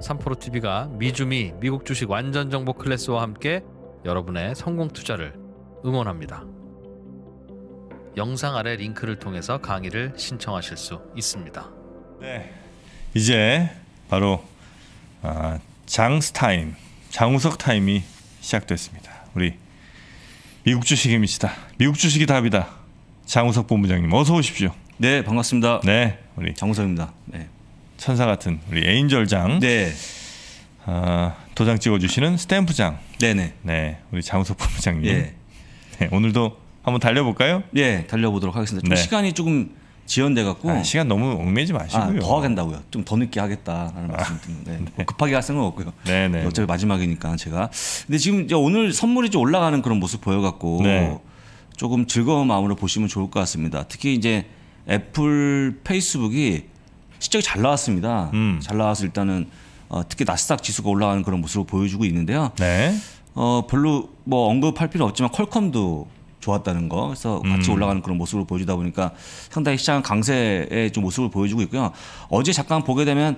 삼프로TV가 미주미 미국 주식 완전 정보 클래스와 함께 여러분의 성공 투자를 응원합니다. 영상 아래 링크를 통해서 강의를 신청하실 수 있습니다. 네, 이제 바로 아, 장스 타임, 장우석 타임이 시작됐습니다. 우리 미국 주식의 미다 미국 주식이 답이다. 장우석 본부장님 어서 오십시오. 네, 반갑습니다. 네, 우리 장우석입니다. 네. 천사 같은 우리 애인절장 네. 어, 도장 찍어주시는 스탬프장 네네 네 우리 장우석 본부장님 예. 네, 오늘도 한번 달려볼까요? 예 달려보도록 하겠습니다. 좀 네. 시간이 조금 지연돼 갖고 아, 시간 너무 얽매지 아, 마시고요. 아, 더 하겠다고요. 좀 더 늦게 하겠다라는 아, 말씀 드리는데 네. 뭐 급하게 할생건 없고요. 네네. 네. 어차피 마지막이니까 제가 근데 지금 이제 오늘 선물이 좀 올라가는 그런 모습 보여갖고 네. 조금 즐거운 마음으로 보시면 좋을 것 같습니다. 특히 이제 애플 페이스북이 실적이 잘 나왔습니다. 음. 잘 나와서 일단은 어, 특히 나스닥 지수가 올라가는 그런 모습을 보여주고 있는데요. 네. 어, 별로 뭐 언급할 필요 없지만 퀄컴도 좋았다는 거 그래서 같이 음. 올라가는 그런 모습을 보여주다 보니까 상당히 시장 강세의 좀 모습을 보여주고 있고요. 어제 잠깐 보게 되면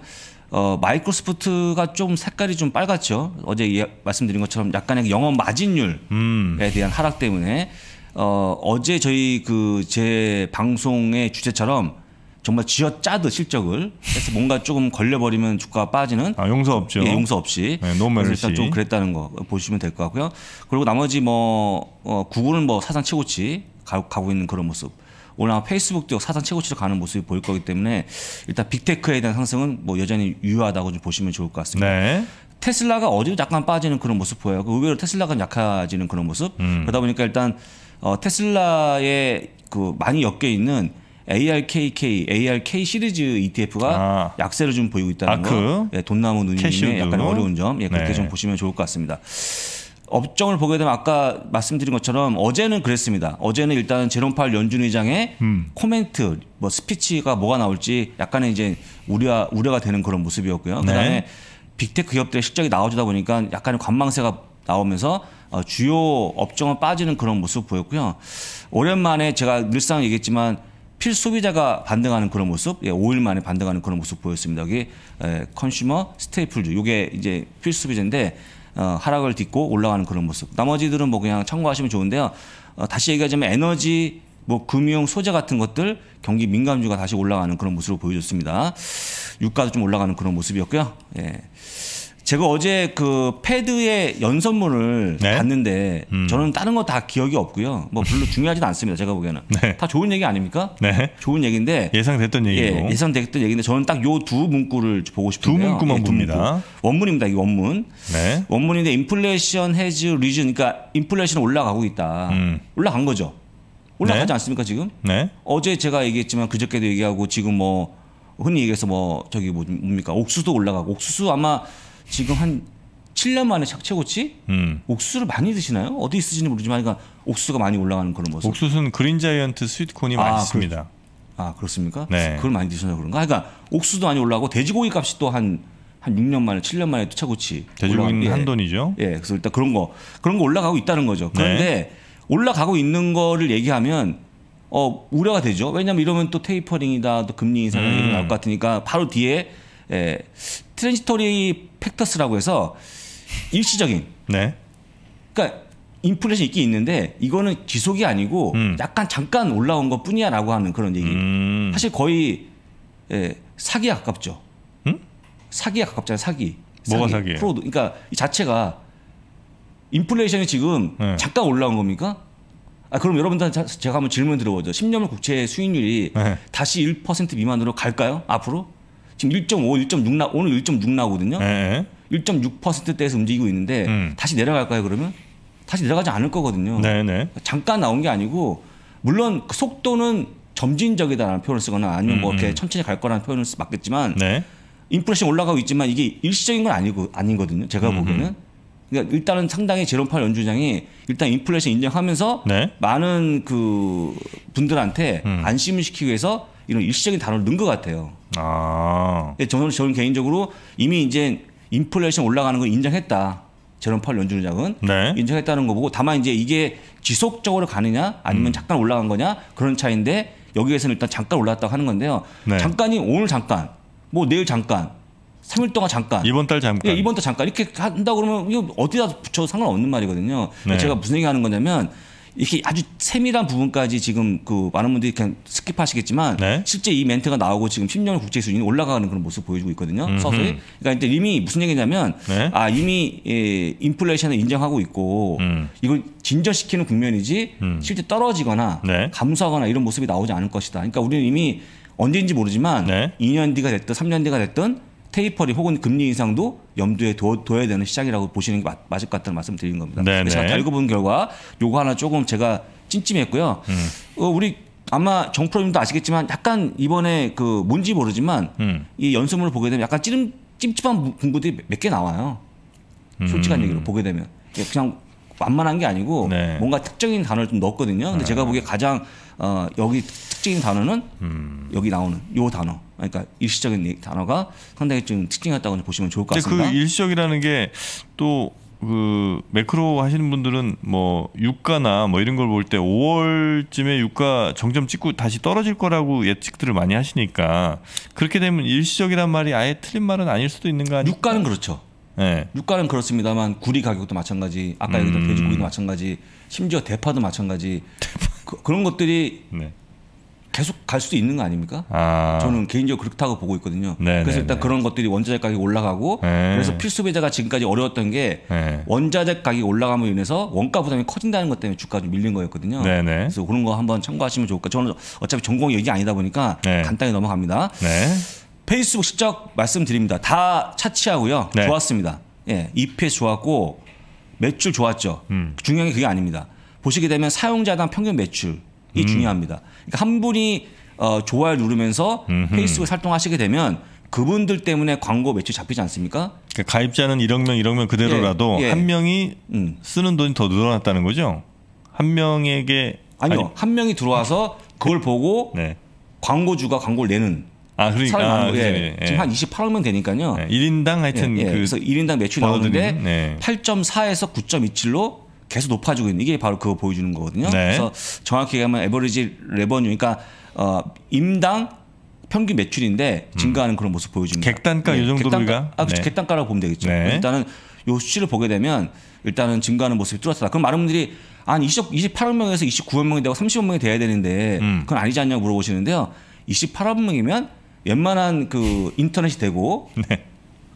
어, 마이크로소프트가 좀 색깔이 좀 빨갛죠. 어제 예, 말씀드린 것처럼 약간의 영업 마진율에 음. 대한 하락 때문에 어, 어제 저희 그 제 방송의 주제처럼 정말 쥐어 짜듯 실적을 해서 뭔가 조금 걸려버리면 주가가 빠지는 아, 용서 없죠. 예, 용서 없이 네, 노멜 일단 좀 그랬다는 거 보시면 될 것 같고요. 그리고 나머지 뭐 어, 구글은 뭐 사상 최고치 가, 가고 있는 그런 모습. 오늘 아마 페이스북도 사상 최고치로 가는 모습이 보일 거기 때문에 일단 빅테크에 대한 상승은 뭐 여전히 유효하다고 좀 보시면 좋을 것 같습니다. 네. 테슬라가 어디로 약간 빠지는 그런 모습 보여요. 그 의외로 테슬라가 약해지는 그런 모습. 음. 그러다 보니까 일단 어, 테슬라에그 많이 엮여 있는 ARKK, ARK 시리즈 ETF가 아. 약세를 좀 보이고 있다는 아크. 거. 그? 예, 돈나무 누님의 약간 어려운 점. 예, 그렇게 네. 좀 보시면 좋을 것 같습니다. 업종을 보게 되면 아까 말씀드린 것처럼 어제는 그랬습니다. 어제는 일단 제롬 팔 연준 의장의 음. 코멘트, 뭐 스피치가 뭐가 나올지 약간의 이제 우려 우려가 되는 그런 모습이었고요. 네. 그다음에 빅테크 기업들의 실적이 나오다 보니까 약간의 관망세가 나오면서 어, 주요 업종은 빠지는 그런 모습 보였고요. 오랜만에 제가 늘상 얘기했지만 필소비자가 반등하는 그런 모습, 예, 5일 만에 반등하는 그런 모습 보였습니다. 여기 예, 컨슈머 스테이플즈 이게 이제 필수비자인데 어, 하락을 딛고 올라가는 그런 모습. 나머지들은 뭐 그냥 참고하시면 좋은데요. 어, 다시 얘기하자면 에너지, 뭐 금융, 소재 같은 것들 경기 민감주가 다시 올라가는 그런 모습을 보여줬습니다. 유가도 좀 올라가는 그런 모습이었고요. 예. 제가 어제 그 패드의 연선문을 네? 봤는데 음. 저는 다른 거 다 기억이 없고요. 뭐 별로 중요하지도 않습니다. 제가 보기에는 네. 다 좋은 얘기 아닙니까? 네. 좋은 얘기인데 예상됐던 예, 얘기고 예, 예상됐던 얘기인데 저는 딱 요 두 문구를 보고 싶은데요. 두 문구만 예, 두 봅니다. 문구. 원문입니다. 이 원문. 네. 원문인데 인플레이션 해즈 리즌 그러니까 인플레이션 올라가고 있다. 음. 올라간 거죠. 올라가지 네. 않습니까 지금? 네. 어제 제가 얘기했지만 그저께도 얘기하고 지금 뭐 흔히 얘기해서 뭐 저기 뭐 뭡니까 옥수도 올라가고 옥수수 아마 지금 한 7년 만에 착채 고치? 음. 옥수수를 많이 드시나요? 어디 쓰시는지 모르지만 그러니까 옥수수가 많이 올라가는 그런 모습. 옥수수는 그린 자이언트 스위트콘이 아, 많습니다. 그렇, 아, 그렇습니까? 네. 그걸 많이 드셔서 그런가? 그러니까 옥수수도 많이 올라가고 돼지고기 값이 또 한한 6년 만에 7년 만에 또 차고치 돼지고기는 올라가, 한 예. 돈이죠. 예. 그래서 일단 그런 거 그런 거 올라가고 있다는 거죠. 네. 그런데 네. 올라가고 있는 거를 얘기하면 어, 우려가 되죠. 왜냐면 하 이러면 또 테이퍼링이다, 또 금리 인상이 음. 나올 것 같으니까 바로 뒤에 예, 트랜지토리 팩터스라고 해서 일시적인. 네. 그러니까 인플레이션 있긴 있는데 이거는 지속이 아니고 음. 약간 잠깐 올라온 것 뿐이야라고 하는 그런 얘기. 음. 사실 거의 예, 사기에 가깝죠. 음? 사기에 가깝잖아요. 사기. 뭐가 사기? 프로 그러니까 이 자체가 인플레이션이 지금 네. 잠깐 올라온 겁니까? 아 그럼 여러분들 한테 제가 한번 질문 드려보죠. 10년 국채 수익률이 네. 다시 1% 미만으로 갈까요? 앞으로? 지금 1.5, 1.6 나 오늘 1.6 나오거든요. 네. 예. 1.6%대에서 움직이고 있는데 음. 다시 내려갈까요 그러면? 다시 내려가지 않을 거거든요. 네네. 네. 잠깐 나온 게 아니고 물론 그 속도는 점진적이다라는 표현을 쓰거나 아니면 뭐 음, 음. 이렇게 천천히 갈 거라는 표현을 쓰, 맞겠지만 네. 인플레이션 올라가고 있지만 이게 일시적인 건 아니고 아니거든요. 제가 음흠. 음. 보기에는 그러니까 일단은 상당히 제롬 팔 연준장이 일단 인플레이션 인정하면서 네. 많은 그 분들한테 음. 안심을 시키기 위해서 이런 일시적인 단어를 넣은 것 같아요. 아. 예, 저는, 저는 개인적으로 이미 이제 인플레이션 올라가는 걸 인정했다. 저런 펄 연준의장은 네. 인정했다는 거 보고 다만 이제 이게 지속적으로 가느냐 아니면 음. 잠깐 올라간 거냐 그런 차인데 여기에서는 일단 잠깐 올랐다고 하는 건데요. 네. 잠깐이 오늘 잠깐 뭐 내일 잠깐 3일 동안 잠깐 이번 달 잠깐 예, 이번 달 잠깐 이렇게 한다 그러면 이거 어디다 붙여도 상관없는 말이거든요. 네. 제가 무슨 얘기 하는 거냐면 이렇게 아주 세밀한 부분까지 지금 그 많은 분들이 그냥 스킵하시겠지만 네. 실제 이 멘트가 나오고 지금 10년 국제 수준이 올라가는 그런 모습 보여주고 있거든요. 서서히. 그러니까 이미 무슨 얘기냐면 네. 아 이미 예, 인플레이션을 인정하고 있고 음. 이걸 진전시키는 국면이지 음. 실제 떨어지거나 네. 감소하거나 이런 모습이 나오지 않을 것이다. 그러니까 우리는 이미 언제인지 모르지만 2년 뒤가 됐든 3년 뒤가 됐든 테이퍼리 혹은 금리 인상도 염두에 둬, 둬야 되는 시작이라고 보시는 게 맞, 을것 같다는 말씀 을 드리는 겁니다. 네네. 제가 다 읽어본 결과 요거 하나 조금 제가 찜찜했고요. 음. 어, 우리 아마 정프로님도 아시겠지만 약간 이번에 그 뭔지 모르지만 음. 이연습물을 보게 되면 약간 찌름 찜찜한 공구들이몇 개 나와요. 음. 솔직한 음. 얘기로 보게 되면 그냥 만만한 게 아니고 네. 뭔가 특정인 단어를 좀 넣었거든요. 근데 네. 제가 보기에 가장 어, 여기 특징인 단어는 음. 여기 나오는 요 단어. 그러니까 일시적인 단어가 상당히 좀 특징 이었다고 보시면 좋을 것 그 같습니다. 그 일시적이라는 게 또 그 매크로 하시는 분들은 뭐 유가나 뭐 이런 걸 볼 때 5월쯤에 유가 정점 찍고 다시 떨어질 거라고 예측들을 많이 하시니까 그렇게 되면 일시적이란 말이 아예 틀린 말은 아닐 수도 있는 거 아니에요? 유가는 그렇죠. 네. 유가는 그렇습니다만 구리 가격도 마찬가지 아까 얘기했던 음. 돼지고기도 마찬가지 심지어 대파도 마찬가지 그, 런 것들이 네. 계속 갈 수도 있는 거 아닙니까? 아. 저는 개인적으로 그렇다고 보고 있거든요. 네, 네 그래서 일단 네. 그런 것들이 원자재 가격이 올라가고 네. 그래서 필수 배자가 지금까지 어려웠던 게 네. 원자재 가격이 올라감으로 인해서 원가 부담이 커진다는 것 때문에 주가 좀 밀린 거였거든요. 네네. 네. 그래서 그런 거 한번 참고하시면 좋을까. 저는 어차피 전공 얘기 아니다 보니까 네. 간단히 넘어갑니다. 페이스북 실적 말씀드립니다. 다 차치하고요. 네. 좋았습니다. 예, 2패 좋았고 매출 좋았죠. 음. 중요한 게 그게 아닙니다. 보시게 되면 사용자당 평균 매출이 음. 중요합니다. 그러니까 한 분이 어, 좋아요 누르면서 음흠. 페이스북 을 활동하시게 되면 그분들 때문에 광고 매출 잡히지 않습니까? 그러니까 가입자는 1억 명, 1억 명 그대로라도 예, 예. 한 명이 음. 쓰는 돈이 더 늘어났다는 거죠? 한 명에게 아니요 아니, 한 명이 들어와서 그걸 보고 네. 광고주가 광고를 내는 아, 그러니까. 아, 아, 예. 예. 지금 한 28억명 되니까요. 예. 1인당 하여튼 예, 예. 그 그래서 1인당 매출 이 나오는데 네. 8.4에서 9.27로 계속 높아지고 있는 이게 바로 그거 보여주는 거거든요. 네. 그래서 정확히 얘기하면 에버리지 레버뉴 그러니까 어 임당 평균 매출인데 음. 증가하는 음. 그런 모습 보여줍니다. 객단가 네. 이 예, 정도 객단가, 우리가 아, 그렇죠. 네. 객단가라고 보면 되겠죠. 네. 일단은 요 수치를 보게 되면 일단은 증가하는 모습이 뚜렷하다. 그럼 많은 분들이 한 20, 28억 명에서 29억 명이 되고 30억 명이 돼야 되는데 음. 그건 아니지 않냐고 물어보시는데요. 28억 명이면 웬만한 그 인터넷이 되고 네.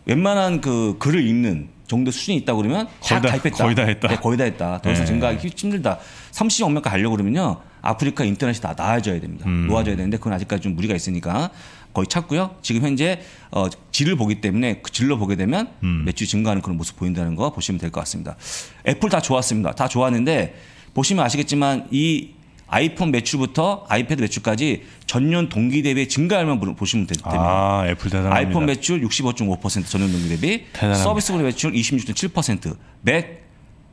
웬만한 그 글을 읽는 정도 수준이 있다 그러면 다, 다 가입했다. 거의 다 했다. 네, 거의 다 했다. 더 이상 네. 증가하기 힘들다. 30억 명지 가려고 그러면요. 아프리카 인터넷이 다 나아져야 됩니다. 음. 놓아져야 되는데 그건 아직까지 좀 무리가 있으니까 거의 찾고요. 지금 현재 어, 질을 보기 때문에 그 질로 보게 되면 음. 매출이 증가하는 그런 모습 보인다는 거 보시면 될 것 같습니다. 애플 다 좋았습니다. 다 좋았는데 보시면 아시겠지만 이 아이폰 매출부터 아이패드 매출까지 전년 동기 대비 증가율만 보시면 됩니다. 아, 애플 예, 대단합니다. 아이폰 매출 65.5% 전년 동기 대비 대단합니다. 서비스 분야 매출 26.7%, 맥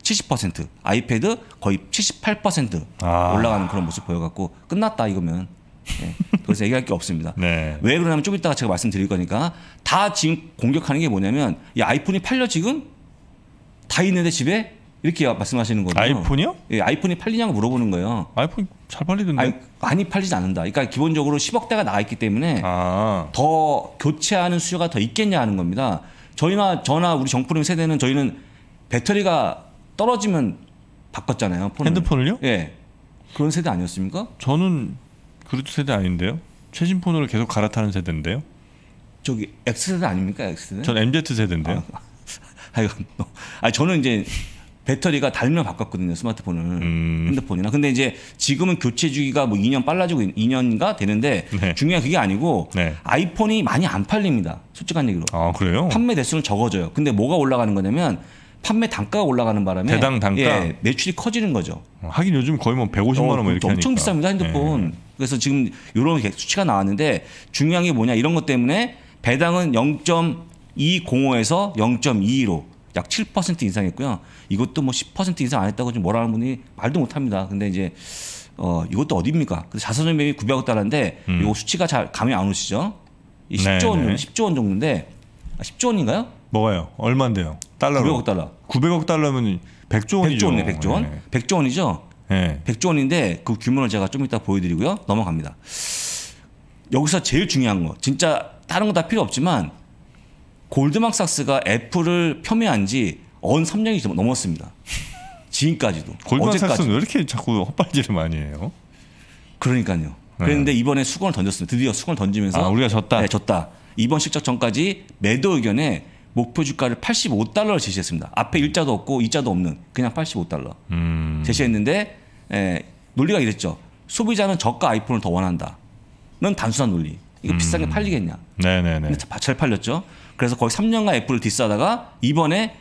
70%, 아이패드 거의 78% 아. 올라가는 그런 모습 보여갖고 끝났다 이거면 네, 더 이상 얘기할 게 없습니다. 네. 왜 그러냐면 조금 이따가 제가 말씀드릴 거니까 다 지금 공격하는 게 뭐냐면 이 아이폰이 팔려 지금 다 있는데 집에 이렇게 말씀하시는 거죠. 아이폰이요? 예, 아이폰이 팔리냐고 물어보는 거예요. 아이폰 잘 팔리던데. 아니, 많이 팔리지 않는다. 그러니까 기본적으로 10억대가 나와 있기 때문에 아. 더 교체하는 수요가 더 있겠냐 하는 겁니다. 저희나 저나 우리 정프림 세대는 저희는 배터리가 떨어지면 바꿨잖아요. 폰을. 핸드폰을요? 예. 그런 세대 아니었습니까? 저는 그루트 세대 아닌데요. 최신 폰으로 계속 갈아타는 세대인데요. 저기 X 세대 아닙니까? X 세대? 전 MZ 세대인데요. 아, 아 이건 뭐. 아 저는 이제 배터리가 달면 바꿨거든요 스마트폰을 음. 핸드폰이나 근데 이제 지금은 교체 주기가 뭐 2년 빨라지고 2년인가 되는데 네. 중요한 그게 아니고 네. 아이폰이 많이 안 팔립니다 솔직한 얘기로 아 그래요 판매 대수는 적어져요 근데 뭐가 올라가는 거냐면 판매 단가가 올라가는 바람에 대당 단가 예, 매출이 커지는 거죠 아, 하긴 요즘 거의 뭐 150만 원뭐 어, 이렇게 엄청 하니까. 비쌉니다 핸드폰 네. 그래서 지금 이런 수치가 나왔는데 중요한 게 뭐냐 이런 것 때문에 배당은 0.205에서 0.22로 약7% 인상했고요. 이것도 뭐 10% 인상 안 했다고 지금 뭐라는 분이 말도 못합니다. 근데 이제 어 이것도 어딥니까 그래서 자산전 매입이 900억 달러인데 음. 이거 수치가 잘 감이 안 오시죠? 이 10조 원, 10조 원 정도인데 아, 10조 원인가요? 뭐가요? 얼마인데요? 달러로. 900억 달러. 900억 달러면 100조 원이죠. 100조 원이네, 100조 원. 네. 100조 원이죠. 네. 100조 원인데 그 규모를 제가 좀 이따 보여드리고요. 넘어갑니다. 여기서 제일 중요한 거, 진짜 다른 거 다 필요 없지만 골드만삭스가 애플을 폄훼한 지 언 3년이 넘었습니다. 지금까지도. 골드만삭스는 왜 이렇게 자꾸 헛발질을 많이 해요? 그러니까요. 그런데 네. 이번에 수건을 던졌습니다. 드디어 수건을 던지면서 아, 우리가 졌다. 네, 졌다. 이번 실적 전까지 매도 의견에 목표 주가를 85달러를 제시했습니다. 앞에 음. 일자도 없고 이자도 없는 그냥 85달러 음. 제시했는데 에, 예, 논리가 이랬죠. 소비자는 저가 아이폰을 더 원한다. 는 단순한 논리. 이거 비싼 게 음. 팔리겠냐? 네네네. 근데 잘 팔렸죠. 그래서 거의 3년간 애플을 디스하다가 이번에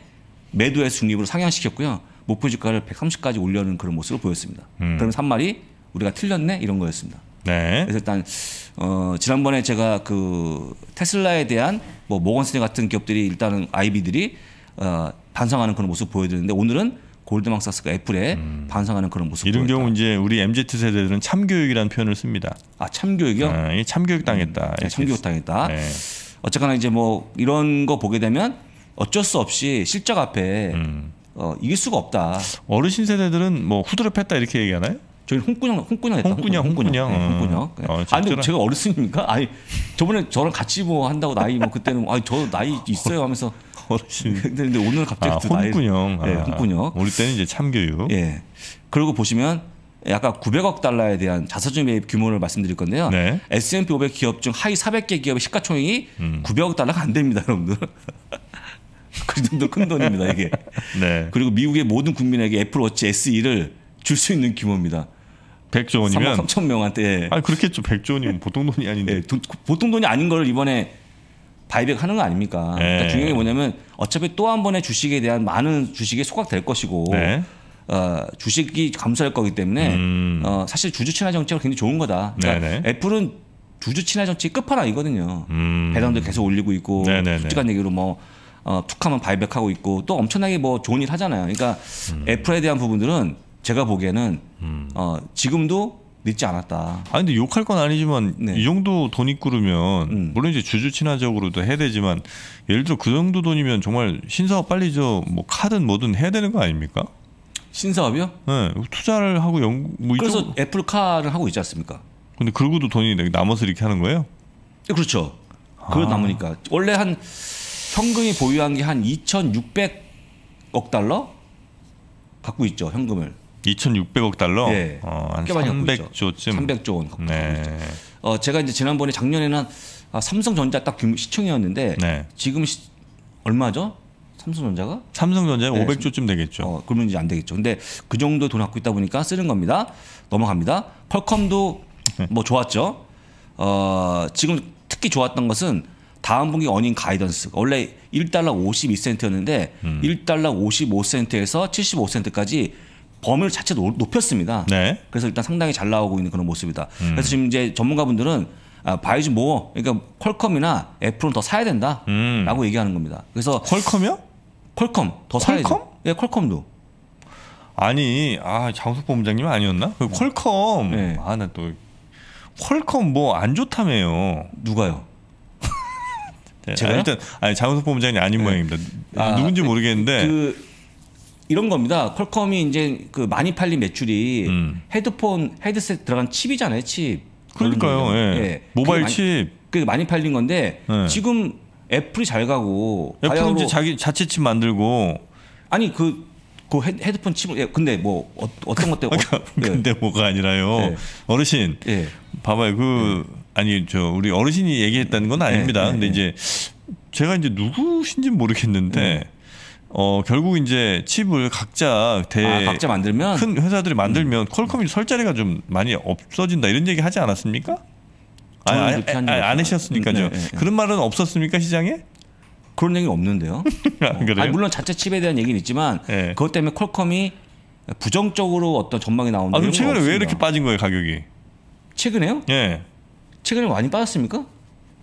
매도의 중립으로 상향시켰고요. 목표 주가를 130까지 올려는 그런 모습을 보였습니다. 음. 그럼 산말이 우리가 틀렸네 이런 거였습니다. 네. 그래서 일단 어, 지난번에 제가 그 테슬라에 대한 뭐 모건스탠 같은 기업들이 일단은 아이비들이 어, 반성하는 그런 모습 보여드렸는데 오늘은 골드망사스가 애플에 음. 반성하는 그런 모습. 이런 보였다. 경우 이제 우리 mz 세대들은 참교육이라는 표현을 씁니다. 아 참교육이요? 아, 참교육 당했다. 음, 네, 참교육 당했다. 네. 어쨌거나 이제 뭐 이런 거 보게 되면 어쩔 수 없이 실적 앞에 음. 어, 이길 수가 없다. 어르신 세대들은 뭐 후드를 팼다 이렇게 얘기하나요? 저희 홍군형 홍군형 했다. 홍군형 홍군형 홍군형. 네, 음. 어, 아니 근데 제가 어르신입니까? 아니 저번에 저랑 같이 뭐 한다고 나이 뭐 그때는 뭐, 아니 저 나이 있어요 하면서 어르신. 근데, 근데 오늘 갑자기 아, 또 나이. 홍군형. 예, 네, 아. 홍군형. 우리 때는 이제 참교육. 예. 그리고 보시면 약간 900억 달러에 대한 자사주 매입 규모를 말씀드릴 건데요. 네. S&P 500 기업 중 하위 400개 기업의 시가총액이 음. 900억 달러가 안 됩니다, 여러분들. 그 정도 큰 돈입니다, 이게. 네. 그리고 미국의 모든 국민에게 애플워치 SE를 줄 수 있는 규모입니다. 100조 원이면 3만 3천 명한테. 예. 아 그렇겠죠. 100조 원이면 보통 돈이 아닌데. 예, 도, 보통 돈이 아닌 걸 이번에 바이백하는 거 아닙니까? 예. 그러니까 중요한 게 뭐냐면 어차피 또 한 번의 주식에 대한 많은 주식이 소각될 것이고. 예. 어, 주식이 감소할 거기 때문에 음. 어, 사실 주주 친화 정책은 굉장히 좋은 거다. 그러니까 애플은 주주 친화 정책 끝판왕이거든요. 음. 배당도 계속 올리고 있고 네네네. 솔직한 얘기로 뭐 어, 툭하면 발백하고 있고 또 엄청나게 뭐 좋은 일 하잖아요. 그러니까 음. 애플에 대한 부분들은 제가 보기에는 음. 어, 지금도 늦지 않았다. 아니 근데 욕할 건 아니지만 네. 이 정도 돈 입구르면 음. 물론 이제 주주 친화적으로도 해야 되지만 예를 들어 그 정도 돈이면 정말 신사업 빨리 저뭐 카든 뭐든 해야 되는 거 아닙니까? 신사업이요? 네, 투자를 하고 연, 뭐 그래서 애플카를 하고 있지 않습니까? 근데 그러고도 돈이 남아서 이렇게 하는 거예요? 네, 그렇죠. 아. 그거 남으니까 원래 한 현금이 보유한 게 한 2,600억 달러 갖고 있죠 현금을. 2,600억 달러. 네. 어, 한 300조쯤. 300조 원 갖고 네. 있죠. 어, 제가 이제 지난번에 작년에는 아, 삼성전자 딱시청이었는데 네. 지금 시, 얼마죠? 삼성전자가? 삼성전자는 네. 500조쯤 되겠죠. 어, 그러면 이제 안 되겠죠. 근데 그 정도 돈 갖고 있다 보니까 쓰는 겁니다. 넘어갑니다. 퀄컴도 네. 뭐 좋았죠. 어, 지금 특히 좋았던 것은 다음 분기 어닝 가이던스 원래 1달러 52센트였는데 음. 1달러 55센트에서 75센트까지 범위를 자체 높였습니다. 네. 그래서 일단 상당히 잘 나오고 있는 그런 모습이다. 음. 그래서 지금 이제 전문가분들은 아, 바이즈 모어 뭐. 그러니까 퀄컴이나 애플은 더 사야 된다라고 음. 얘기하는 겁니다. 그래서 퀄컴이요? 퀄컴 더 사야죠. 퀄컴? 예, 퀄컴도. 아니, 아 장수 본부장님 아니었나? 그 음. 퀄컴. 네. 예. 아나 또 퀄컴 뭐 안 좋다며요. 누가요? 네, 제가 일단 아니 장수 본부장님 아닌 네. 모양입니다. 아, 누군지 그 모르겠는데. 그 이런 겁니다. 퀄컴이 이제 그 많이 팔린 매출이 음. 헤드폰 헤드셋 들어간 칩이잖아요, 칩. 그러니까요. 예. 예. 모바일 그게 많이, 칩. 그 많이 팔린 건데 예. 지금 애플이 잘 가고 애플은 이제 자기 자체 칩 만들고 아니 그그 그, 그 헤드폰 칩을 예, 근데 뭐 어, 떤 것때 문에니 근데 예. 뭐가 아니라요 예. 어르신 예. 봐봐요 그 예. 아니 저 우리 어르신이 얘기했다는 건 아닙니다 예, 근데 이제 제가 이제 누구신지 모르겠는데 어 결국 이제 칩을 각자 대 아, 각자 만들면 큰 회사들이 만들면 음. 퀄컴이 설 자리가 좀 많이 없어진다 이런 얘기 하지 않았습니까? 아, 아니, 아니, 안 하셨으니까요. 네, 그런 말은 없었습니까 시장에? 그런 얘기 없는데요. 어. 아, 아니, 물론 자체 칩에 대한 얘기는 있지만 예. 그것 때문에 퀄컴이 부정적으로 어떤 전망이 나오는 아, 최근에 없습니다. 왜 이렇게 빠진 거예요 가격이? 최근에요? 예. 최근에 많이 빠졌습니까?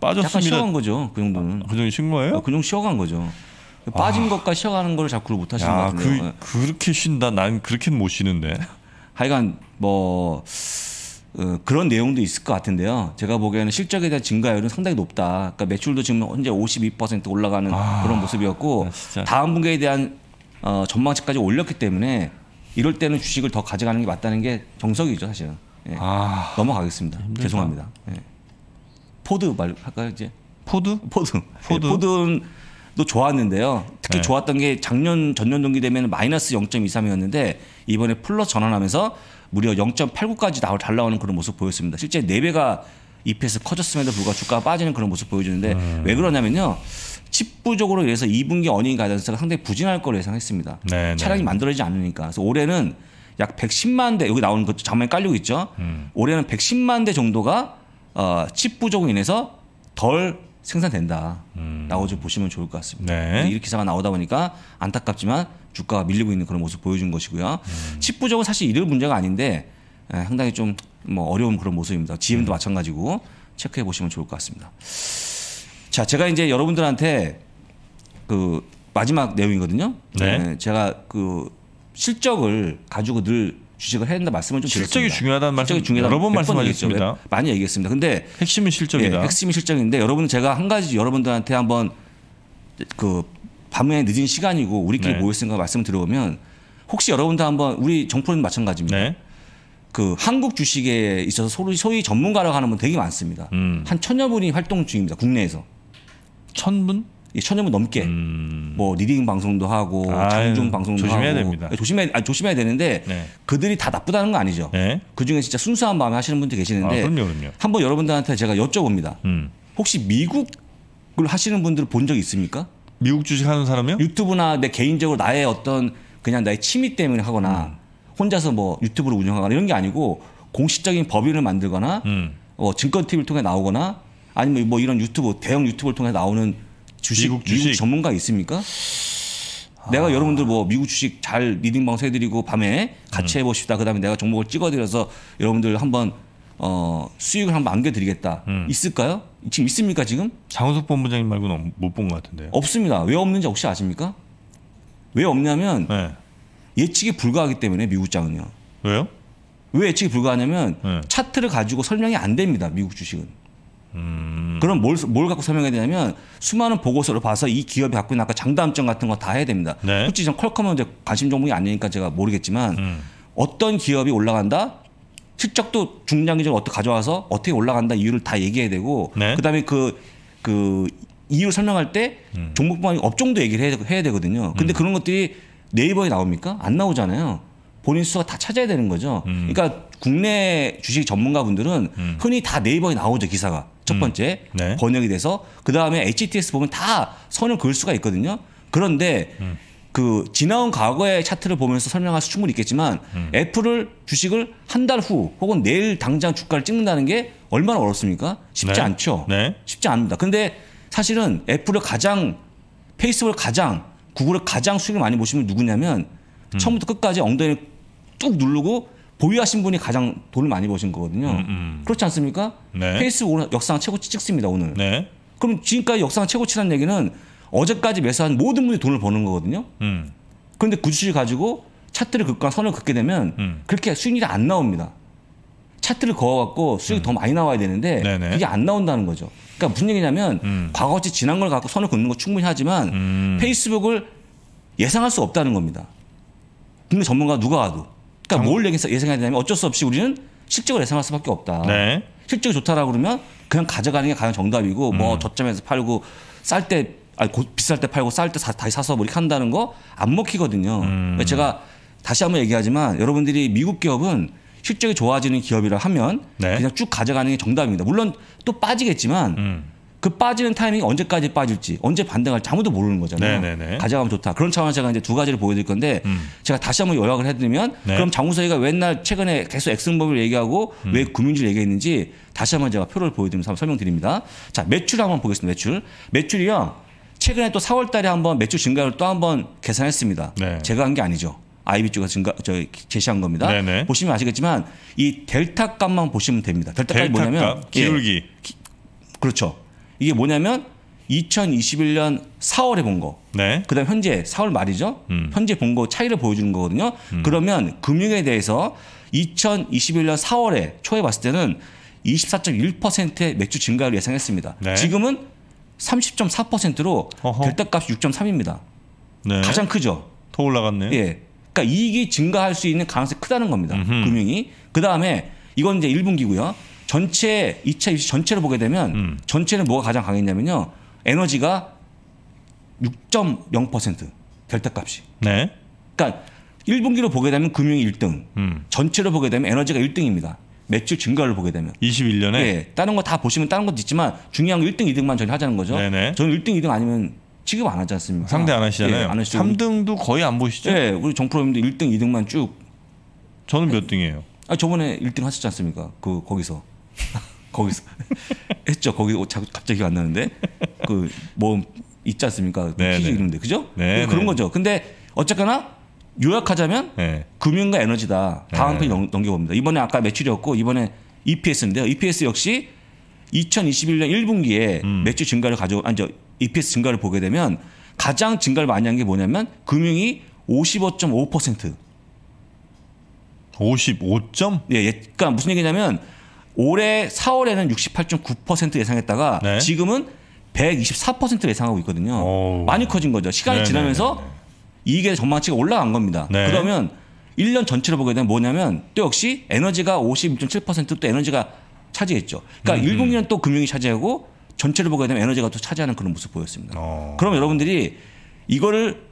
빠졌습니다. 약간 쉬어간 거죠 그 정도는. 아, 그 정도 쉰 거예요? 아, 그 정도 쉬어간 거죠. 빠진 아. 것과 쉬어가는 걸 자꾸 못 하시는 것같은요 그, 그렇게 쉰다. 난 그렇게는 못 쉬는데. 하여간 뭐 어, 그런 내용도 있을 것 같은데요. 제가 보기에는 실적에 대한 증가율은 상당히 높다. 그러니까 매출도 지금 현재 52% 올라가는 아, 그런 모습이었고 아, 다음 분기에 대한 어, 전망치까지 올렸기 때문에 이럴 때는 주식을 더 가져가는 게 맞다는 게 정석이죠, 사실은. 예. 아, 넘어가겠습니다. 힘들다. 죄송합니다. 예. 포드 말 할까요 이제? 포드? 포드. 포드. 예, 포드는 또 좋았는데요. 특히 네. 좋았던 게 작년 전년 동기 되면 마이너스 0.23이었는데 이번에 플러스 전환하면서 무려 0.89까지 나올 잘 나오는 그런 모습 보였습니다. 실제 4배가 EPS 커졌음에도 불구하고 주가가 빠지는 그런 모습 보여주는데 음. 왜 그러냐면요. 집부적으로 인해서 2분기 어닝 가이던스가 상당히 부진할 걸 예상했습니다. 네, 네. 차량이 네. 만들어지지 않으니까. 그래서 올해는 약 110만 대 여기 나오는 것 장면이 깔리고 있죠. 음. 올해는 110만 대 정도가 어, 칩 부족으로 인해서 덜 생산된다. 음. 나오지 보시면 좋을 것 같습니다. 네. 이 기사가 나오다 보니까 안타깝지만 주가가 밀리고 있는 그런 모습 보여준 것이고요. 음. 직부적은 사실 이럴 문제가 아닌데 예, 상당히 좀 뭐 어려운 그런 모습입니다. GM도 음. 마찬가지고 체크해 보시면 좋을 것 같습니다. 자, 제가 이제 여러분들한테 그 마지막 내용이거든요. 네. 네 제가 그 실적을 가지고 늘 주식을 해야 된다 말씀을 좀 실적이 드렸습니다. 중요하다는 말씀 여러 번 말씀하셨습니다. 많이 얘기했습니다. 근데 핵심은 실적이다. 예, 핵심이 실적인데 여러분 제가 한 가지 여러분들한테 한번 그 밤에 늦은 시간이고 우리끼리 네. 모였으니까 말씀 들어보면 혹시 여러분도 한번 우리 정프는 마찬가지입니다. 네. 그 한국 주식에 있어서 소위, 소위 전문가라고 하는 분 되게 많습니다. 음. 한 천여 분이 활동 중입니다. 국내에서. 천 분? 천여분 넘게 음. 뭐 리딩 방송도 하고 아유, 장중 방송도 조심해야 하고 됩니다. 예, 조심해야 아니, 조심해야 되는데 네. 그들이 다 나쁘다는 거 아니죠. 네. 그 중에 진짜 순수한 마음에 하시는 분들 계시는데 아, 그럼요, 그럼요. 한번 여러분들한테 제가 여쭤봅니다. 음. 혹시 미국을 하시는 분들 을본적 있습니까? 미국 주식 하는 사람이요? 유튜브나 내 개인적으로 나의 어떤 그냥 나의 취미 때문에 하거나 음. 혼자서 뭐 유튜브를 운영하거나 이런 게 아니고 공식적인 법인을 만들거나 어, 증권 TV를 통해 나오거나 아니면 뭐 이런 유튜브 대형 유튜브를 통해 나오는 주식, 미국 주식 미국 전문가 있습니까? 내가 아... 여러분들 뭐 미국 주식 잘 리딩 방송 해드리고 밤에 음. 같이 음. 해보십시다. 그다음에 내가 종목을 찍어드려서 여러분들 한번 어, 수익을 한번 안겨드리겠다. 음. 있을까요? 지금 있습니까 지금? 장우석 본부장님 말고는 못 본 것 같은데. 없습니다. 왜 없는지 혹시 아십니까? 왜 없냐면 네. 예측이 불가하기 때문에 미국장은요. 왜요? 왜 예측이 불가하냐면 네. 차트를 가지고 설명이 안 됩니다. 미국 주식은. 음. 그럼 뭘, 뭘 갖고 설명해야 되냐면 수많은 보고서를 봐서 이 기업이 갖고 있는 아까 장단점 같은 거 다 해야 됩니다. 네. 솔직히 전 컬컴은 이제 관심 종목이 아니니까 제가 모르겠지만 음. 어떤 기업이 올라간다? 실적도 중장기적으로 어떻게 가져와서 어떻게 올라간다 이유를 다 얘기해야 되고 네. 그다음에 그, 그 이유 설명할 때 음. 종목방만 업종도 얘기를 해야, 해야 되거든요. 근데 음. 그런 것들이 네이버에 나옵니까? 안 나오잖아요. 본인 수가 다 찾아야 되는 거죠. 음. 그러니까 국내 주식 전문가분들은 음. 흔히 다 네이버에 나오죠 기사가 첫 음. 번째 음. 네. 번역이 돼서 그 다음에 HTS 보면 다 선을 그을 수가 있거든요. 그런데 음. 그 지나온 과거의 차트를 보면서 설명할 수 충분히 있겠지만 음. 애플을 주식을 한 달 후 혹은 내일 당장 주가를 찍는다는 게 얼마나 어렵습니까? 쉽지 네. 않죠. 네. 쉽지 않습니다. 근데 사실은 애플을 가장 페이스북을 가장 구글을 가장 수익을 많이 보시면 누구냐면 처음부터 끝까지 엉덩이를 뚝 누르고 보유하신 분이 가장 돈을 많이 버신 거거든요. 음, 음. 그렇지 않습니까? 네. 페이스북 역상 최고치 찍습니다 오늘. 네. 그럼 지금까지 역상 최고치라는 얘기는 어제까지 매수한 모든 분이 돈을 버는 거거든요. 음. 그런데 그 주식 가지고 차트를 긋거나 선을 긋게 되면 음. 그렇게 수익률이 안 나옵니다. 차트를 그어갖고 수익이 음. 더 많이 나와야 되는데 네네. 네. 그게 안 나온다는 거죠. 그러니까 무슨 얘기냐면 과거치 지난 걸 갖고 선을 긋는 거 충분히 하지만 페이스북을 예상할 수 없다는 겁니다. 분명 전문가 누가 와도. 그러니까 뭘 예상해야 되냐면 어쩔 수 없이 우리는 실적을 예상할 수밖에 없다. 네. 실적이 좋다라고 그러면 그냥 가져가는 게 가장 정답이고 뭐 음. 뭐 저점에서 팔고 쌀 때 아니 고, 비쌀 때 팔고 쌀 때 다시 사서 뭐 이렇게 한다는 거 안 먹히거든요. 음. 제가 다시 한번 얘기하지만 여러분들이 미국 기업은 실적이 좋아지는 기업이라 하면 네. 그냥 쭉 가져가는 게 정답입니다. 물론 또 빠지겠지만 음. 그 빠지는 타이밍이 언제까지 빠질지 언제 반등할지 아무도 모르는 거잖아요. 네네네. 가져가면 좋다. 그런 차원에서 제가 이제 두 가지를 보여드릴 건데 음. 제가 다시 한번 요약을 해드리면 네. 그럼 장우석이가 맨날 최근에 계속 엑슨법을 얘기하고 음. 왜 금융주를 얘기했는지 다시 한번 제가 표를 보여드리면서 설명드립니다. 자 매출 한번 보겠습니다. 매출. 매출이요. 최근에 또 4월 달에 한번 매출 증가율을또 한번 계산했습니다. 네. 제가 한 게 아니죠. 아이비 쪽에서 증가 저 제시한 겁니다. 네네. 보시면 아시겠지만 이 델타 값만 보시면 됩니다. 델타 값이 델타 뭐냐면 값, 기울기 예, 그렇죠. 이게 뭐냐면 2021년 4월에 본 거. 네. 그다음 현재 4월 말이죠. 음. 현재 본 거 차이를 보여주는 거거든요. 음. 그러면 금융에 대해서 2021년 4월에 초에 봤을 때는 24.1%의 매출 증가를 예상했습니다. 네. 지금은 30.4%로 결탁값이 6.3입니다. 네. 가장 크죠. 더 올라갔네요. 예. 그러니까 이익이 증가할 수 있는 가능성이 크다는 겁니다. 음흠. 금융이. 그다음에 이건 이제 1분기고요. 전체 2차 입시 전체를 보게 되면 음. 전체는 뭐가 가장 강했냐면요. 에너지가 6.0% 결탁값이. 네. 그러니까 1분기로 보게 되면 금융이 1등. 음. 전체로 보게 되면 에너지가 1등입니다. 매출 증가를 보게 되면 21년에 예, 다른 거 다 보시면 다른 것도 있지만 중요한 거 1등 2등만 전혀 하자는 거죠. 네네. 저는 1등 2등 아니면 취급 안 하지 않습니까? 상대 안 하시잖아요. 예, 안 하시죠. 3등도 거의 안 보시죠? 예, 우리 정프로님도 1등 2등만 쭉 저는 몇 등이에요? 아 저번에 1등 하셨지 않습니까? 그 거기서 거기서 했죠. 거기 갑자기 안 나는데 그 뭐 있지 않습니까? 퀴즈 그 네, 이런데 네. 그죠? 네, 네 그런 거죠. 근데 어쨌거나 요약하자면 네. 금융과 에너지다. 다음 편 네. 넘겨봅니다. 이번에 아까 매출이었고 이번에 EPS인데요. EPS 역시 2021년 1분기에 음. 매출 증가를 가져 아니 저 EPS 증가를 보게 되면 가장 증가를 많이 한 게 뭐냐면 금융이 55.5% 55. 점? 예, 예, 그러니까 무슨 얘기냐면 올해 4월에는 68.9% 예상했다가 네. 지금은 124% 예상하고 있거든요. 오. 많이 커진 거죠. 시간이 네네 지나면서 이익의 전망치가 올라간 겁니다. 네. 그러면 1년 전체로 보게 되면 뭐냐면 또 역시 에너지가 52.7%또 에너지가 차지했죠. 그러니까 음. 1기는또 음. 금융이 차지하고 전체를 보게 되면 에너지가 또 차지하는 그런 모습 보였습니다. 어. 그럼 여러분들이 이거를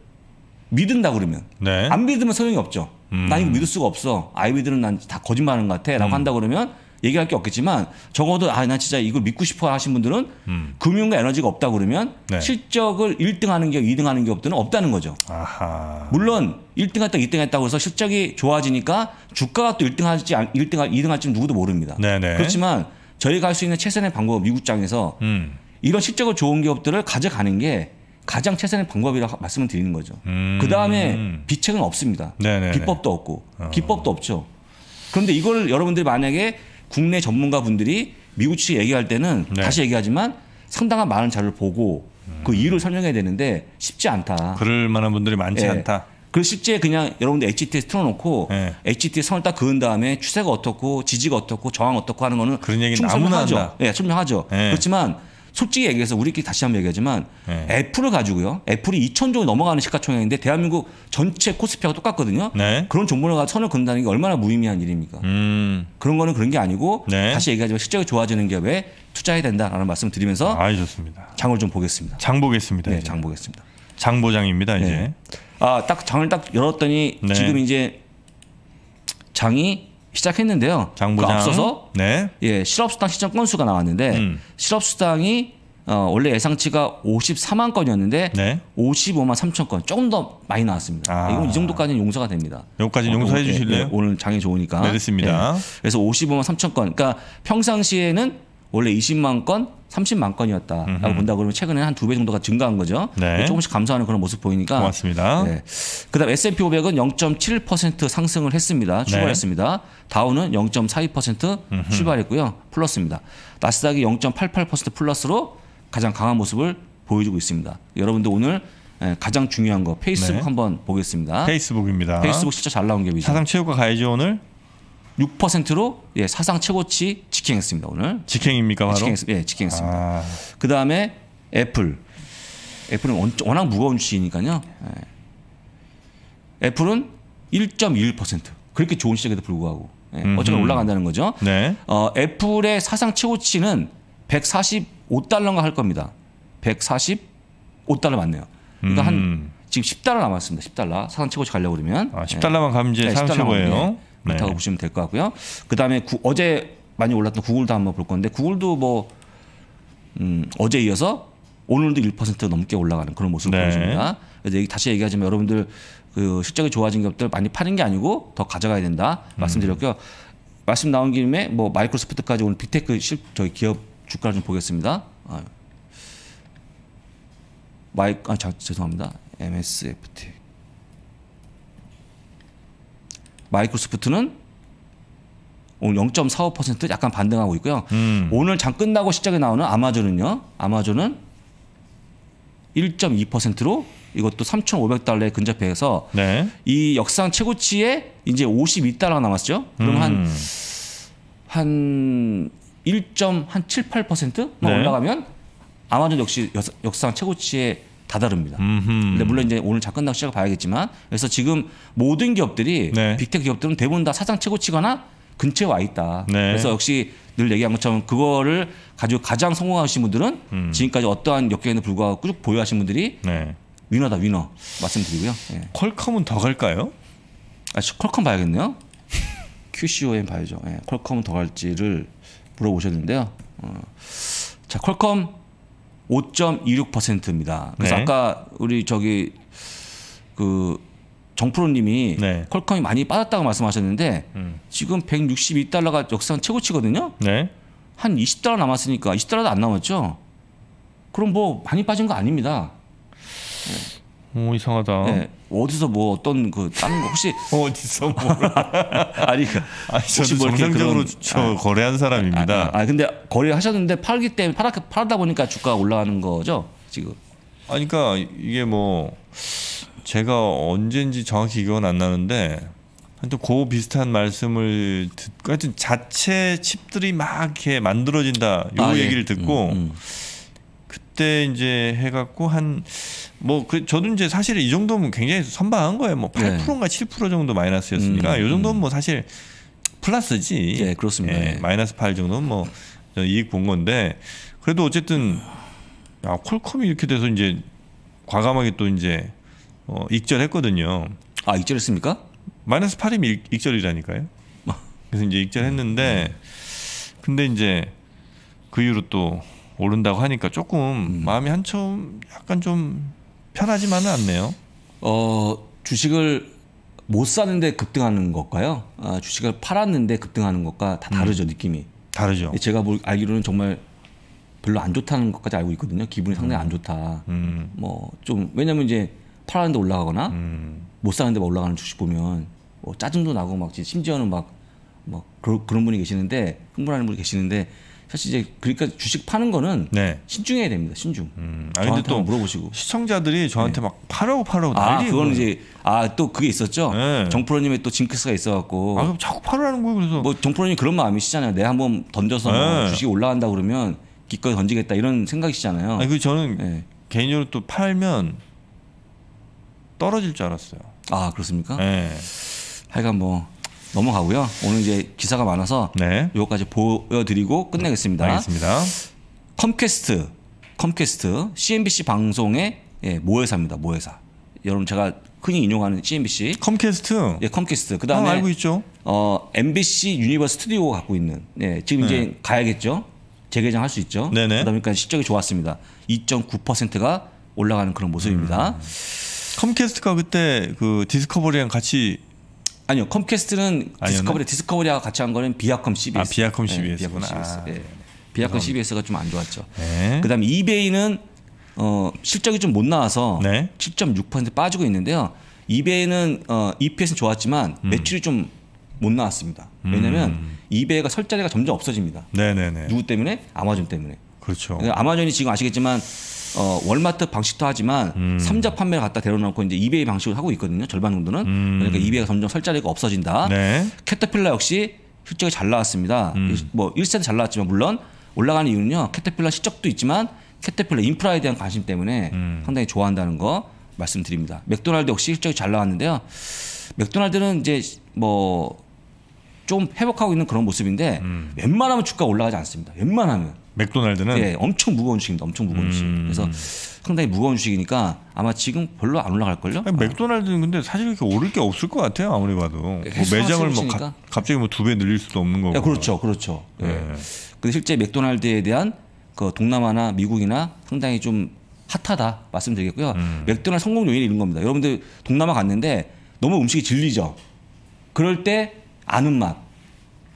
믿은다 그러면 네. 안 믿으면 소용이 없죠. 음. 난 이거 믿을 수가 없어. 아이비들은 난 다 거짓말하는 것 같아라고 음. 한다 그러면 얘기할 게 없겠지만 적어도 아 나 진짜 이걸 믿고 싶어 하신 분들은 음. 금융과 에너지가 없다 그러면 네. 실적을 1등 하는 게 2등 하는 게 없다는 없다는 거죠. 아하. 물론 1등 했다 2등 했다고 해서 실적이 좋아지니까 주가가 또 1등 할지 1등 할 2등 할지 누구도 모릅니다. 네네. 그렇지만 저희가 할 수 있는 최선의 방법 미국장에서 음. 이런 실적을 좋은 기업들을 가져가는 게 가장 최선의 방법이라고 말씀을 드리는 거죠. 음. 그 다음에 비책은 없습니다. 네네네. 비법도 없고 기법도 어. 없죠. 그런데 이걸 여러분들이 만약에 국내 전문가분들이 미국 측에 얘기할 때는 네. 다시 얘기하지만 상당한 많은 자료를 보고 그 음. 그 이유를 설명해야 되는데 쉽지 않다. 그럴 만한 분들이 많지 예. 않다. 그리고 실제 그냥 여러분들 h t 에 틀어놓고 네. h t 에 선을 딱 그은 다음에 추세가 어떻고 지지가 어떻고 저항 어떻고 하는 거는 그런 얘기 는 아무나 하죠. 예, 네, 설명하죠. 네. 예. 그렇지만 솔직히 얘기해서 우리끼리 다시 한번 얘기하지만 네. 애플을 가지고요. 애플이 2천조 넘어가는 시가총액인데 대한민국 전체 코스피와 똑같거든요. 네. 그런 종목을 가 선을 긋는다는게 얼마나 무의미한 일입니까? 음. 그런 거는 그런 게 아니고 네. 다시 얘기하지만 실적이 좋아지는 게 왜 투자해야 된다라는 말씀 드리면서 아, 좋습니다. 장을 좀 보겠습니다. 장 보겠습니다. 네, 이제. 장 보겠습니다. 장 보장입니다 이제. 네. 아, 딱 장을 딱 열었더니 네. 지금 이제 장이 시작했는데요. 장부장. 그 앞서서 네. 예, 실업수당 시정 건수가 나왔는데 음. 실업수당이 어, 원래 예상치가 54만 건이었는데 네. 55만 3천 건 조금 더 많이 나왔습니다. 아. 이건 이 정도까지는 용서가 됩니다. 여기까지 어, 용서해 어, 오 예, 주실래요? 예, 오늘 장이 좋으니까. 네, 됐습니다. 예, 그래서 55만 3천 건. 그러니까 평상시에는 원래 20만 건 30만 건이었다라고 음흠. 본다 그러면 최근에 한 두 배 정도가 증가한 거죠. 네. 조금씩 감소하는 그런 모습 보이니까. 고맙습니다. 네. 그다음 S&P 500은 0.7% 상승을 했습니다. 네. 출발했습니다. 네. 다우는 0.42% 음흠. 출발했고요. 플러스입니다. 나스닥이 0.88% 플러스로 가장 강한 모습을 보여주고 있습니다. 여러분들 오늘 예, 가장 중요한 거 페이스북 네. 한번 보겠습니다. 페이스북입니다. 페이스북 진짜 잘 나온 게 위죠. 사상 체육과 가야죠 오늘. 6%로 예, 사상 최고치 직행했습니다 오늘. 직행입니까 바로? 직행했, 예, 직행했습니다. 아. 그 다음에 애플. 애플은 워낙 무거운 주식이니까요. 예. 애플은 1.21% 그렇게 좋은 시장에도 불구하고 예. 어쨌든 올라간다는 거죠. 네. 어, 애플의 사상 최고치는 145달러인가 할 겁니다. 145달러 맞네요. 그러니까 음. 한 지금 10달러 남았습니다. 10달러 사상 최고치 가려고 그러면 아, 10달러만 가면 이제 네, 예, 사상 최고예요. 그렇다고 네. 보시면 될 것 같고요. 그다음에 어제 많이 올랐던 구글도 한번 볼 건데 구글도 뭐 음, 어제 이어서 오늘도 1% 넘게 올라가는 그런 모습을 네. 보여줍니다. 그래서 다시 얘기하지만 여러분들 그 실적이 좋아진 기업들 많이 파는 게 아니고 더 가져가야 된다 음. 말씀드렸고요. 음. 말씀 나온 김에 뭐 마이크로소프트까지 오늘 빅테크 실 저희 기업 주가를 좀 보겠습니다. 아, 마이 아 자, 죄송합니다. MSFT 마이크로소프트는 오늘 0.45% 약간 반등하고 있고요. 음. 오늘 장 끝나고 시작에 나오는 아마존은요. 아마존은 1.2%로 이것도 3,500달러에 근접해서 네. 이 역상 최고치에 이제 52달러가 남았죠. 그럼 한 한한 1.한 7, 8%만 네. 올라가면 아마존 역시 역상 최고치에 다 다릅니다. 음흠. 근데 물론 이제 오늘 작건 낚시작을 봐야겠지만 그래서 지금 모든 기업들이 네. 빅테크 기업들은 대부분 다 사상 최고치거나 근처에 와 있다. 네. 그래서 역시 늘 얘기한 것처럼 그거를 가지고 가장 성공하신 분들은 음. 지금까지 어떠한 역경에도 불구하고 꾸준히 보유하신 분들이 네. 위너다 위너 말씀드리고요. 예. 컬컴은 더 갈까요? 아, 컬컴 봐야겠네요. QCOM 봐야죠. 예. 컬컴은 더 갈지를 물어보셨는데요. 어. 자 컬컴 5.26%입니다. 그래서 네. 아까 우리 저기 그 정프로님이 네. 콜컴이 많이 빠졌다고 말씀하셨는데 음. 지금 162달러가 역상 최고치거든요. 네. 한 20달러 남았으니까 20달러도 안 남았죠. 그럼 뭐 많이 빠진 거 아닙니다. 네. 오 어, 이상하다. 네. 어디서 뭐 어떤 그 다른 거 혹시 어디서 그 뭐 아니 아니 뭐 정상적으로 그런... 저 아. 거래한 사람입니다. 아, 아, 아, 아. 근데 거래하셨는데 팔기 때문에 팔아 팔다 보니까 주가 올라가는 거죠 지금. 아니 그러니까 이게 뭐 제가 언제인지 정확히 기억은 안 나는데 하여튼 그 비슷한 말씀을 듣고 하여튼 자체 칩들이 막 이렇게 만들어진다 요 아, 예. 얘기를 예. 듣고 음, 음. 그때 이제 해갖고 한 뭐그 저는 이제 사실 이 정도면 굉장히 선방한 거예요. 뭐 8%인가 네. 7% 정도 마이너스였으니까 음, 이 정도는 음. 뭐 사실 플러스지. 네, 그렇습니다. 예, 예. 마이너스 8 정도는 뭐 이익 본 건데 그래도 어쨌든 야, 콜컴이 이렇게 돼서 이제 과감하게 또 이제 어, 익절했거든요. 아 익절했습니까? 마이너스 8이면 익, 절이라니까요 뭐. 그래서 이제 익절했는데 음, 네. 근데 이제 그 이후로 또 오른다고 하니까 조금 음. 마음이 한참 약간 좀 편하지만은 않네요. 어 주식을 못 사는데 급등하는 것과요. 아, 주식을 팔았는데 급등하는 것과 다 음. 다르죠 음. 느낌이. 다르죠. 제가 볼, 알기로는 정말 별로 안 좋다는 것까지 알고 있거든요. 기분이 상당히 음. 안 좋다. 음. 뭐좀 왜냐면 이제 팔았는데 올라가거나 음. 못 사는데 막 뭐 올라가는 주식 보면 뭐 짜증도 나고 막 심지어는 막 막 그런 분이 계시는데 흥분하는 분이 계시는데 사실 이제 그러니까 주식 파는 거는 네. 신중해야 됩니다. 신중. 음. 아 근데 또 물어보시고 시청자들이 저한테 네. 막팔라고팔라고 난리. 아 그건 이제 아 또 그게 있었죠. 네. 정프로님의 또 징크스가 있어갖고. 아 그럼 자꾸 파라는 거예요. 그래서 뭐 정프로님 그런 마음이시잖아요. 내가 한번 던져서 뭐 네. 주식이 올라간다 그러면 기껏 던지겠다 이런 생각이시잖아요. 아니 그 저는 네. 개인적으로 또 팔면 떨어질 줄 알았어요. 아 그렇습니까? 네. 하여간 뭐 넘어가고요. 오늘 이제 기사가 많아서 네. 요거까지 보여드리고 끝내겠습니다. 알겠습니다. 컴캐스트, 컴캐스트, CNBC 방송의 예, 모회사입니다. 모회사. 여러분 제가 흔히 인용하는 CNBC. 컴캐스트. 예, 컴캐스트. 그다음에 아, 알고 있죠. 어, MBC 유니버스 스튜디오 갖고 있는. 예, 지금 네. 이제 네. 가야겠죠. 재개장할 수 있죠. 네네. 그러니까 실적이 좋았습니다. 2.9%가 올라가는 그런 모습입니다. 음. 컴캐스트가 그때 그 디스커버리랑 같이 아니요 컴캐스트는 디스커버리 디스커버리와 같이 한 거는 비아컴 CBS. 아 비아컴 CBS구나. CBS. 네. 비아컴 CBS가 좀 안 좋았죠. 네. 그다음에 이베이는 어, 실적이 좀 못 나와서 네. 7.6% 빠지고 있는데요. 이베이는 어, EPS는 좋았지만 음. 매출이 좀 못 나왔습니다. 왜냐하면 음. 이베이가 설 자리가 점점 없어집니다. 네네네. 네, 네. 누구 때문에? 아마존 때문에. 그렇죠. 아마존이 지금 아시겠지만 어, 월마트 방식도 하지만 음. 삼자 판매를 갖다 데려놓고 이제 이베이 방식으로 하고 있거든요. 절반 정도는. 음. 그러니까 이베이가 점점 설 자리가 없어진다. 네. 캐터필라 역시 실적이 잘 나왔습니다. 음. 그 뭐1세대잘 나왔지만 물론 올라가는 이유는요. 캐터필라 실적도 있지만 캐터필라 인프라에 대한 관심 때문에 음. 상당히 좋아한다는 거 말씀드립니다. 맥도날드 역시 실적이 잘 나왔는데요. 맥도날드는 이제 뭐 좀 회복하고 있는 그런 모습인데 음. 웬만하면 주가 올라가지 않습니다. 웬만하면 맥도날드는 예, 엄청 무거운 음식입니다 엄청 무거운 음. 식 그래서 상당히 무거운 주식이니까 아마 지금 별로 안 올라갈 걸요. 맥도날드는 근데 사실 이렇게 오를 게 없을 것 같아요. 아무리 봐도 뭐 예, 매장을 뭐 가, 갑자기 뭐 두 배 늘릴 수도 없는 거고. 예, 그렇죠, 그렇죠. 예. 예. 근데 실제 맥도날드에 대한 그 동남아나 미국이나 상당히 좀 핫하다 말씀드리겠고요. 음. 맥도날드 성공 요인이 이런 겁니다. 여러분들 동남아 갔는데 너무 음식이 질리죠. 그럴 때 아는 맛,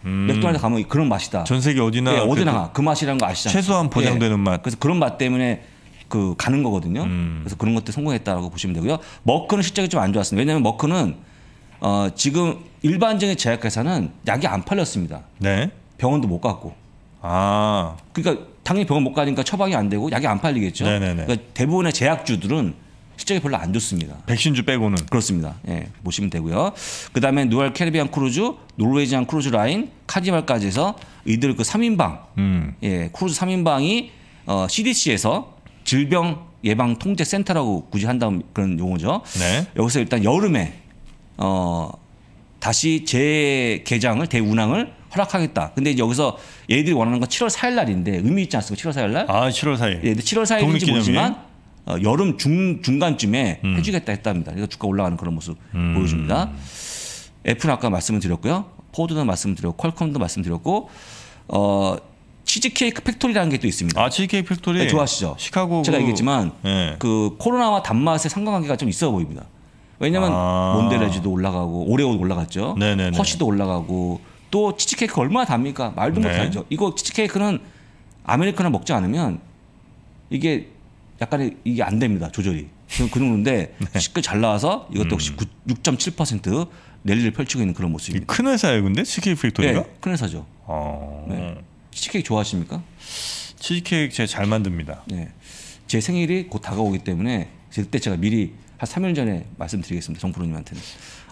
음. 맥도날드 가면 그런 맛이다. 전 세계 어디나 네, 어디나 그 맛이라는 거 아시죠? 최소한 네. 보장되는 네. 맛. 그래서 그런 맛 때문에 그 가는 거거든요. 음. 그래서 그런 것들 성공했다라고 보시면 되고요. 머크는 실적이 좀 안 좋았습니다. 왜냐하면 머크는 어, 지금 일반적인 제약회사는 약이 안 팔렸습니다. 네. 병원도 못 갔고. 아. 그러니까 당연히 병원 못 가니까 처방이 안 되고 약이 안 팔리겠죠. 네네네. 그러니까 대부분의 제약주들은 실적이 별로 안 좋습니다. 백신주 빼고는 그렇습니다. 예, 보시면 되고요. 그다음에 누알 캐리비안 크루즈, 노르웨이지안 크루즈 라인, 카디말까지 해서 이들 그 3인방 음. 예, 크루즈 3인방이 어, CDC에서 질병 예방 통제 센터라고 굳이 한다면 그런 용어죠. 네. 여기서 일단 여름에 어 다시 재개장을 대운항을 허락하겠다. 근데 여기서 얘들이 원하는 건 7월 4일 날인데 의미 있지 않습니까? 7월 4일 날? 아, 7월 4일. 예, 7월 4일인지 모르지만 어, 여름 중, 중간쯤에 음. 해주겠다 했답니다. 그래서 그러니까 주가 올라가는 그런 모습 음. 보여줍니다. 애플 아까 말씀을 드렸고요. 포드도 말씀 드렸고 퀄컴도 말씀드렸고 어, 치즈케이크 팩토리라는 게 또 있습니다. 아 치즈케이크 팩토리 네, 좋아하시죠? 시카고 제가 그- 얘기했지만 네. 그 코로나와 단맛의 상관관계가 좀 있어 보입니다. 왜냐면 아. 몬델레즈도 올라가고 오레오도 올라갔죠. 네네네. 허쉬도 올라가고 또 치즈케이크 얼마나 답니까? 말도 네. 못하죠. 이거 치즈케이크는 아메리카노 먹지 않으면 이게 약간의 이게 안 됩니다 조절이. 그런데 그 시급 네. 잘 나와서 이것도 역시 6.7% 음. 랠리를 펼치고 있는 그런 모습입니다. 큰 회사예요, 근데 치즈케이크 토리가 네, 큰 회사죠. 어... 네. 치즈케이크 좋아하십니까? 치즈케이크 제가 잘 만듭니다. 네, 제 생일이 곧 다가오기 때문에 그때 제가 미리 한 3일 전에 말씀드리겠습니다. 정부로님한테는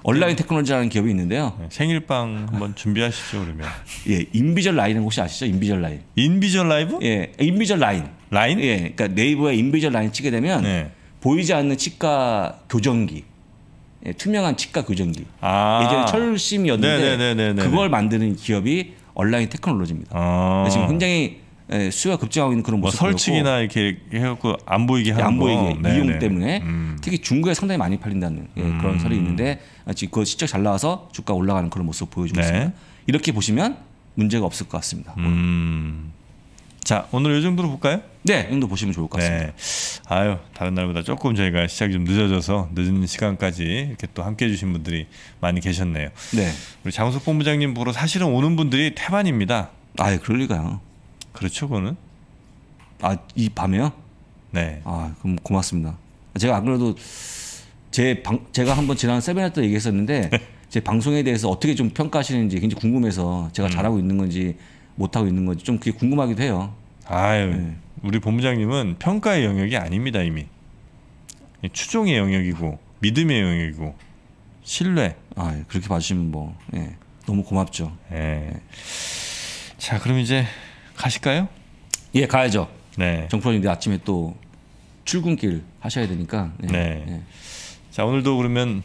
온라인 테크놀로지라는 기업이 있는데요. 네, 생일빵 한번 준비하시죠 그러면. 예, 인비전 라인은 혹시 아시죠? 인비전 라인. 인비절 라이브? 예, 인비전 라인. 라인? 예, 그러니까 네이버에 인비전 라인 치게 되면 네. 보이지 않는 치과 교정기. 예, 투명한 치과 교정기. 아~ 예전에 철심이었는데 네네네네네네. 네, 네, 그걸 만드는 기업이 온라인 테크놀로지입니다. 아~ 지금 굉장히 예, 수요가 급증하고 있는 그런 모습 뭐 설치기나 이렇게 해갖고 안 보이게 하는 예, 안 보이게 거. 이용 네네. 때문에 음. 특히 중국에 상당히 많이 팔린다는 예, 음. 그런 음. 설이 있는데 지금 그 실적 잘 나와서 주가 올라가는 그런 모습 보여주고 네. 있습니다. 이렇게 보시면 문제가 없을 것 같습니다. 음. 자 오늘 이 정도로 볼까요? 네, 이 정도 보시면 좋을 것 네. 같습니다. 네. 아유 다른 날보다 조금 저희가 시작이 좀 늦어져서 늦은 시간까지 이렇게 또 함께해 주신 분들이 많이 계셨네요. 네, 우리 장우석 본부장님 보러 사실은 오는 분들이 태반입니다. 아예 그럴 리가요. 그렇죠, 그거는. 아, 이 밤에요? 네. 아, 그럼 고맙습니다. 제가 안 그래도 제 방, 제가 한번 지난 세미나 또 얘기했었는데 네. 제 방송에 대해서 어떻게 좀 평가하시는지 굉장히 궁금해서 제가 음. 잘하고 있는 건지 못하고 있는 건지 좀 그게 궁금하기도 해요. 아유, 네. 우리 본부장님은 평가의 영역이 아닙니다 이미. 추종의 영역이고 믿음의 영역이고 신뢰. 아 예, 그렇게 봐주시면 뭐 예, 너무 고맙죠. 예. 자 그럼 이제 가실까요? 예, 가야죠. 네. 정프로님 아침에 또 출근길 하셔야 되니까. 네. 네. 네. 자 오늘도 그러면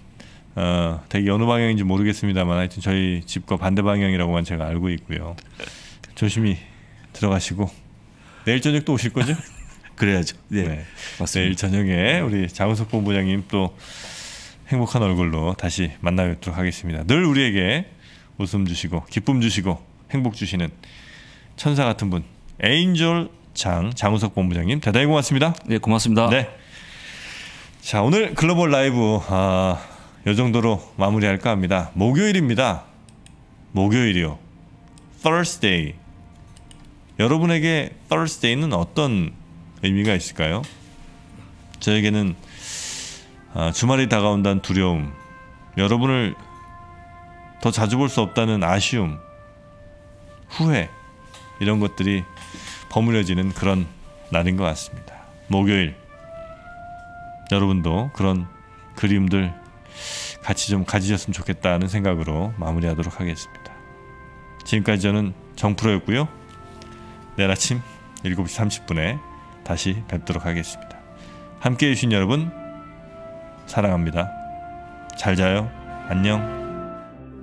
어, 되게 어느 방향인지 모르겠습니다만 하여튼 저희 집과 반대 방향이라고만 제가 알고 있고요. 조심히 들어가시고 내일 저녁 또 오실 거죠? 그래야죠. 네. 네. 맞습니다. 내일 저녁에 우리 장우석 본부장님 또 행복한 얼굴로 다시 만나뵙도록 하겠습니다. 늘 우리에게 웃음 주시고 기쁨 주시고 행복 주시는 천사 같은 분 에인졸 장 장우석 본부장님 대단히 고맙습니다. 네 고맙습니다. 네. 자 오늘 글로벌 라이브 아, 요 정도로 마무리할까 합니다. 목요일입니다. 목요일이요. Thursday. 여러분에게 Thursday는 어떤 의미가 있을까요? 저에게는 아, 주말이 다가온다는 두려움, 여러분을 더 자주 볼 수 없다는 아쉬움, 후회, 이런 것들이 버무려지는 그런 날인 것 같습니다. 목요일 여러분도 그런 그림들 같이 좀 가지셨으면 좋겠다는 생각으로 마무리하도록 하겠습니다. 지금까지 저는 정프로였고요. 내일 아침 7시 30분에 다시 뵙도록 하겠습니다. 함께 해주신 여러분 사랑합니다. 잘 자요. 안녕.